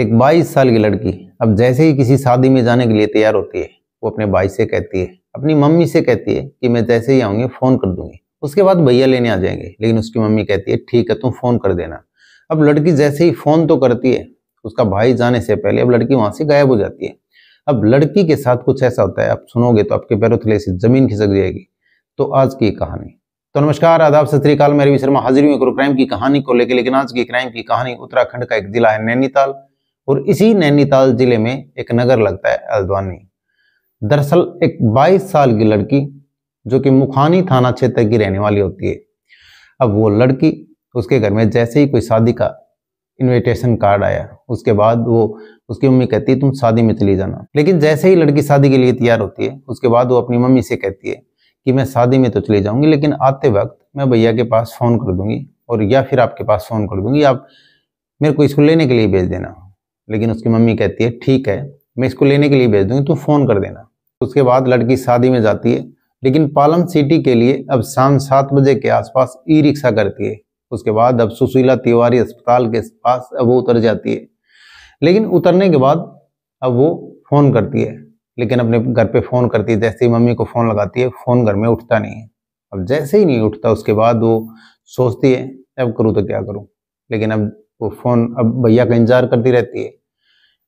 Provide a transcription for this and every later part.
एक 22 साल की लड़की अब जैसे ही किसी शादी में जाने के लिए तैयार होती है वो अपने भाई से कहती है अपनी मम्मी से कहती है कि मैं जैसे ही आऊँगी फ़ोन कर दूंगी उसके बाद भैया लेने आ जाएंगे लेकिन उसकी मम्मी कहती है ठीक है तुम फ़ोन कर देना अब लड़की जैसे ही फ़ोन तो करती है उसका भाई जाने से पहले अब लड़की वहाँ से गायब हो जाती है अब लड़की के साथ कुछ ऐसा होता है आप सुनोगे तो आपके पैरों थले से ज़मीन खिसक जाएगी तो आज की कहानी तो नमस्कार आदाब सत श्रीकाल मैं रवि शर्मा हाजिर हूँ क्राइम की कहानी को लेकर लेकिन आज की क्राइम की कहानी उत्तराखंड का एक जिला है नैनीताल और इसी नैनीताल जिले में एक नगर लगता है अल्द्वानी दरअसल एक 22 साल की लड़की जो कि मुखानी थाना क्षेत्र की रहने वाली होती है अब वो लड़की उसके घर में जैसे ही कोई शादी का इनविटेशन कार्ड आया उसके बाद वो उसकी मम्मी कहती है तुम शादी में चली जाना लेकिन जैसे ही लड़की शादी के लिए तैयार होती है उसके बाद वो अपनी मम्मी से कहती है कि मैं शादी में तो चली जाऊंगी लेकिन आते वक्त मैं भैया के पास फ़ोन कर दूंगी और या फिर आपके पास फ़ोन कर दूंगी आप मेरे को इसको लेने के लिए भेज देना लेकिन उसकी मम्मी कहती है ठीक है मैं इसको लेने के लिए भेज दूंगी तू फ़ोन कर देना उसके बाद लड़की शादी में जाती है लेकिन पालम सिटी के लिए अब शाम सात बजे के आसपास ई रिक्शा करती है उसके बाद अब सुशीला तिवारी अस्पताल के पास अब वो उतर जाती है लेकिन उतरने के बाद अब वो फ़ोन करती है लेकिन अपने घर पे फ़ोन करती है जैसे ही मम्मी को फ़ोन लगाती है फ़ोन घर में उठता नहीं है अब जैसे ही नहीं उठता उसके बाद वो सोचती है अब करूँ तो क्या करूँ लेकिन अब वो फ़ोन अब भैया का इंतजार करती रहती है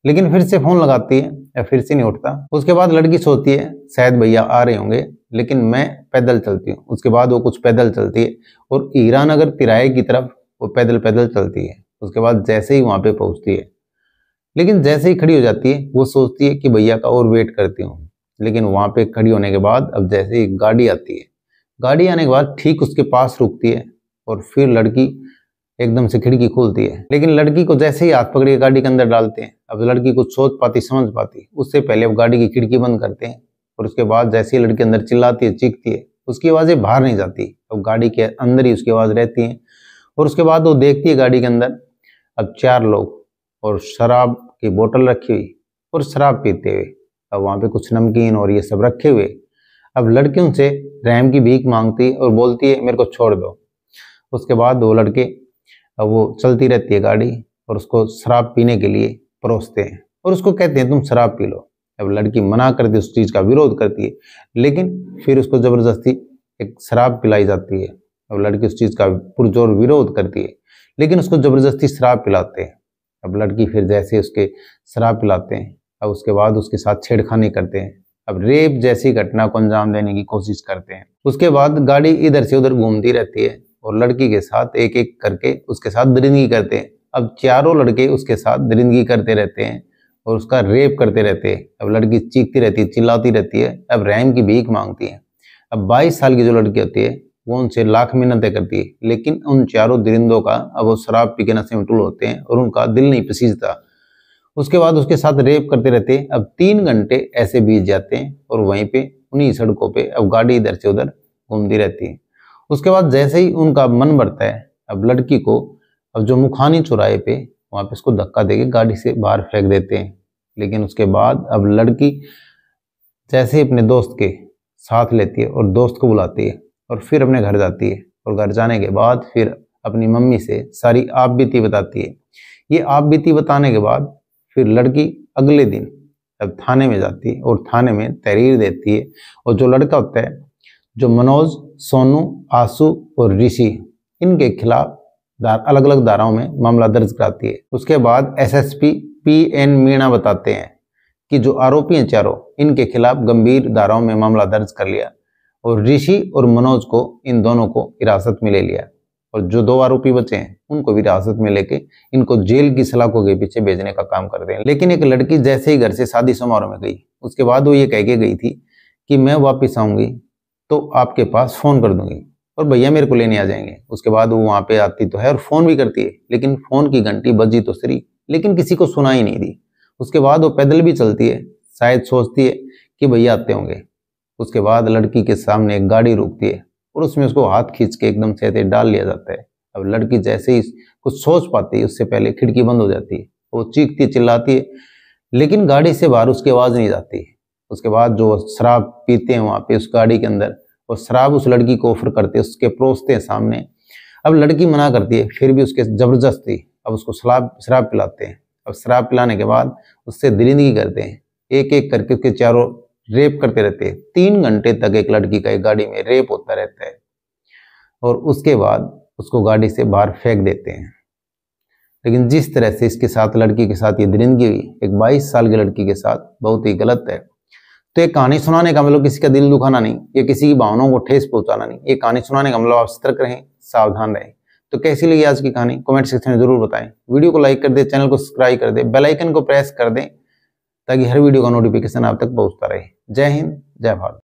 लेकिन फिर से फ़ोन लगाती है या फिर से नहीं उठता उसके बाद लड़की सोचती है शायद भैया आ रहे होंगे लेकिन मैं पैदल चलती हूँ उसके बाद वो कुछ पैदल चलती है और ईरा नगर तिराए की तरफ वो पैदल पैदल चलती है उसके बाद जैसे ही वहाँ पे पहुँचती है लेकिन जैसे ही खड़ी हो जाती है वो सोचती है कि भैया का और वेट करती हूँ लेकिन वहाँ पे खड़ी होने के बाद अब जैसे ही गाड़ी आती है गाड़ी आने के बाद ठीक उसके पास रुकती है और फिर लड़की एकदम से खिड़की खोलती है लेकिन लड़की को जैसे ही हाथ पकड़ के गाड़ी के अंदर डालते हैं अब लड़की कुछ सोच पाती समझ पाती उससे पहले अब गाड़ी की खिड़की बंद करते हैं और उसके बाद जैसे ही लड़की अंदर चिल्लाती है चीखती है उसकी आवाज़ें बाहर नहीं जाती अब गाड़ी के अंदर ही उसकी आवाज़ रहती है और उसके बाद वो देखती है गाड़ी के अंदर अब चार लोग और शराब की बोतल रखी हुई और शराब पीते हुए अब वहाँ पे कुछ नमकीन और ये सब रखे हुए अब लड़की उनसे रहम की भीख मांगती और बोलती है मेरे को छोड़ दो उसके बाद वो लड़के अब वो चलती रहती है गाड़ी और उसको शराब पीने के लिए परोसते हैं और उसको कहते हैं तुम शराब पी लो अब लड़की मना करती है उस चीज़ का विरोध करती है लेकिन फिर उसको ज़बरदस्ती एक शराब पिलाई जाती है अब लड़की उस चीज़ का पुरजोर विरोध करती है लेकिन उसको ज़बरदस्ती शराब पिलाते हैं अब लड़की फिर जैसे उसके शराब पिलाते हैं अब उसके बाद उसके साथ छेड़खानी करते हैं अब रेप जैसी घटना को अंजाम देने की कोशिश करते हैं उसके बाद गाड़ी इधर से उधर घूमती रहती है और लड़की के साथ एक एक करके उसके साथ दरिंदगी करते हैं अब चारों लड़के उसके साथ दरिंदगी करते रहते हैं और उसका रेप करते रहते हैं अब लड़की चीखती रहती है चिल्लाती रहती है अब रहम की भीख मांगती है अब 22 साल की जो लड़की होती है वो उनसे लाख मिन्नतें करती है लेकिन उन चारों दरिंदों का अब वो शराब पी के नशे में टूल होते हैं और उनका दिल नहीं पसीजता उसके बाद उसके साथ रेप करते रहते हैं अब तीन घंटे ऐसे बीत जाते हैं और वहीं पे उन्हीं सड़कों पे अब गाड़ी इधर से उधर घूमती रहती है उसके बाद जैसे ही उनका मन बढ़ता है अब लड़की को अब जो मुखानी चौराहे पे वहाँ पे उसको धक्का देके गाड़ी से बाहर फेंक देते हैं लेकिन उसके बाद अब लड़की जैसे ही अपने दोस्त के साथ लेती है और दोस्त को बुलाती है और फिर अपने घर जाती है और घर जाने के बाद फिर अपनी मम्मी से सारी आप बीती बताती है ये आप बीती बताने के बाद फिर लड़की अगले दिन अब थाने में जाती है और थाने में तहरीर देती है और जो लड़का होता है जो मनोज सोनू आंसू और ऋषि इनके खिलाफ दार, अलग अलग धाराओं में मामला दर्ज कराती है उसके बाद एसएसपी पी एन मीणा बताते हैं कि जो आरोपी हैं चारों इनके खिलाफ गंभीर धाराओं में मामला दर्ज कर लिया और ऋषि और मनोज को इन दोनों को हिरासत में ले लिया और जो दो आरोपी बचे हैं उनको भी हिरासत में लेके इनको जेल की सलाखों के पीछे भेजने का काम करते हैं लेकिन एक लड़की जैसे ही घर से शादी समारोह में गई उसके बाद वो ये कह के गई थी कि मैं वापिस आऊंगी तो आपके पास फ़ोन कर दूंगी और भैया मेरे को लेने आ जाएंगे उसके बाद वो वहाँ पे आती तो है और फ़ोन भी करती है लेकिन फ़ोन की घंटी बजी तो सरी लेकिन किसी को सुना ही नहीं दी उसके बाद वो पैदल भी चलती है शायद सोचती है कि भैया आते होंगे उसके बाद लड़की के सामने एक गाड़ी रुकती है और उसमें उसको हाथ खींच के एकदम सहते डाल लिया जाता है अब लड़की जैसे ही कुछ सोच पाती है उससे पहले खिड़की बंद हो जाती है वो चीखती चिल्लाती है लेकिन गाड़ी से बाहर उसकी आवाज़ नहीं जाती उसके बाद जो शराब पीते हैं वहाँ पे उस गाड़ी के अंदर वो शराब उस लड़की को ऑफर करते हैं उसके परोसते हैं सामने अब लड़की मना करती है फिर भी उसके ज़बरदस्ती अब उसको शराब शराब पिलाते हैं अब शराब पिलाने के बाद उससे दिलिंदगी करते हैं एक एक करके उसके चारों रेप करते रहते हैं तीन घंटे तक एक लड़की का एक गाड़ी में रेप होता रहता है और उसके बाद उसको गाड़ी से बाहर फेंक देते हैं लेकिन जिस तरह से इसके साथ लड़की के साथ ये दरिंदगी हुई एक 22 साल की लड़की के साथ बहुत ही गलत है तो ये कहानी सुनाने का मतलब किसी का दिल दुखाना नहीं या किसी की भावनाओं को ठेस पहुंचाना नहीं ये कहानी सुनाने का मतलब आप सतर्क रहें सावधान रहें तो कैसी लगी आज की कहानी कमेंट सेक्शन में जरूर बताएं वीडियो को लाइक कर दें चैनल को सब्सक्राइब कर दें बेल आइकन को प्रेस कर दें ताकि हर वीडियो का नोटिफिकेशन आप तक पहुंचता रहे जय हिंद जय भारत